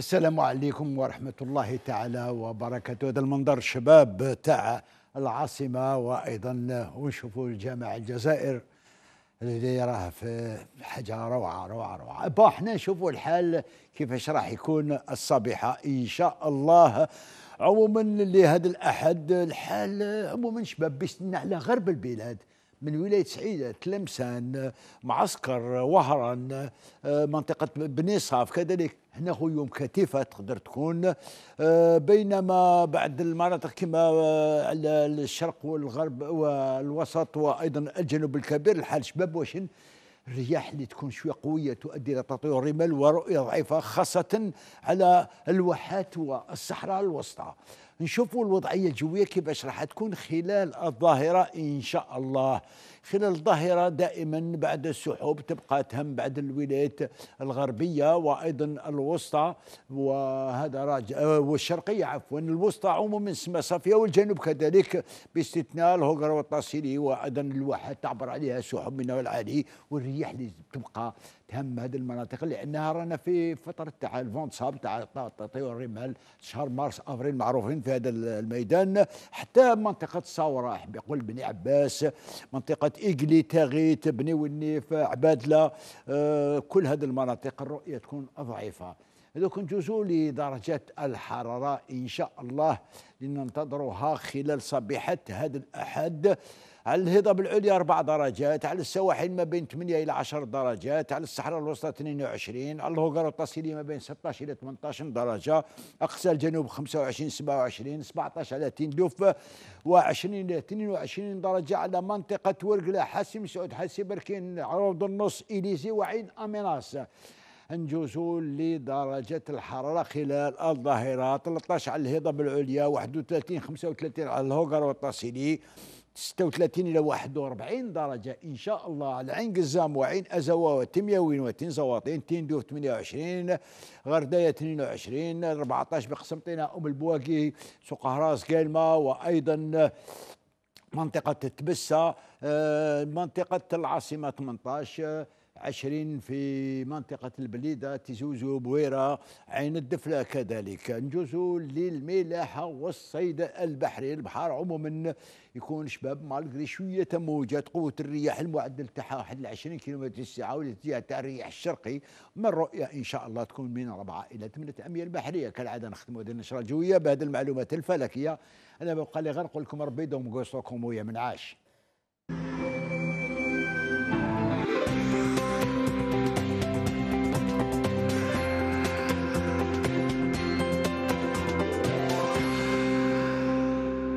السلام عليكم ورحمة الله تعالى وبركاته هذا المنظر الشباب تاع العاصمة وأيضا ونشوفوا الجامع الجزائر اللي راه في حاجة روعة روعة روعة با احنا نشوفوا الحال كيفاش راح يكون الصبيحة إن شاء الله عموما لهذا الأحد الحال عموما شباب باش على غرب البلاد من ولايه سعيده تلمسان معسكر وهران منطقه بنيصاف كذلك هنا غيوم كثيفة تقدر تكون بينما بعد المناطق كما على الشرق والغرب والوسط وأيضا الجنوب الكبير الحال شباب واشن الرياح اللي تكون شويه قويه تؤدي الى تطير الرمال ورؤيه ضعيفه خاصه على الواحات والصحراء الوسطى نشوفوا الوضعية الجوية كيفاش راح تكون خلال الظاهرة إن شاء الله خلال الظاهرة دائما بعد السحوب تبقى تهم بعد الولايات الغربية وأيضا الوسطى وهذا راجع آه، والشرقية عفوا الوسطى عموما اسمها صافية والجنوب كذلك باستثناء الهجرة والتصيري وأيضا الواحات تعبر عليها سحب من العالي والرياح اللي تبقى تهم هذه المناطق لأنها رانا في فترة تاع الفونتساب تاع التيار الرمال شهر مارس أفريل معروفين في في هذا الميدان حتى منطقة صوراح بقول بني عباس منطقة إقلي تاغيت بني ونيف عبادلة آه، كل هذه المناطق الرؤية تكون ضعيفة هذوك نجوزوا لدرجات الحرارة إن شاء الله لننتظرها خلال صبيحة هذا الأحد على الهضاب العليا 4 درجات على السواحل ما بين 8 إلى 10 درجات على الصحراء الوسطى 22 على الهوكر التصيلي ما بين 16 إلى 18 درجة أقصى الجنوب 25 27 17 على تندوف و20 إلى 22 درجة على منطقة ورقلة حاسم سعود حاسي بركين عروض النص إليزي وعين أميناس نجوزوا لدرجة الحرارة خلال الظاهرة 13 على الهضاب العليا 31 35 على الهوغر والتصيلي 36 إلى 41 درجة إن شاء الله على عين قزام وعين أزوا وتمياوين وتين زواطين دوف 28 غرداية 22 14 بقسمطينة أم البواقي سوق هراس كالما وأيضا منطقة تبسة آه، منطقة العاصمة 18 عشرين في منطقة البليدة تزوزو بويرة عين الدفلة كذلك نجوزو للملاحة والصيد البحري البحار عموما يكون شباب مالغري شوية موجات قوة الرياح المعدل تاعها واحد 20 كيلومتر الساعة والاتجاه تاع الرياح الشرقي من الرؤية إن شاء الله تكون من أربعة إلى ثمانية أميال بحرية كالعادة نختموا هذه النشرة الجوية بهذه المعلومات الفلكية أنا بقى لي غير نقول لكم ربي يدوم قوسكم ويا من عاش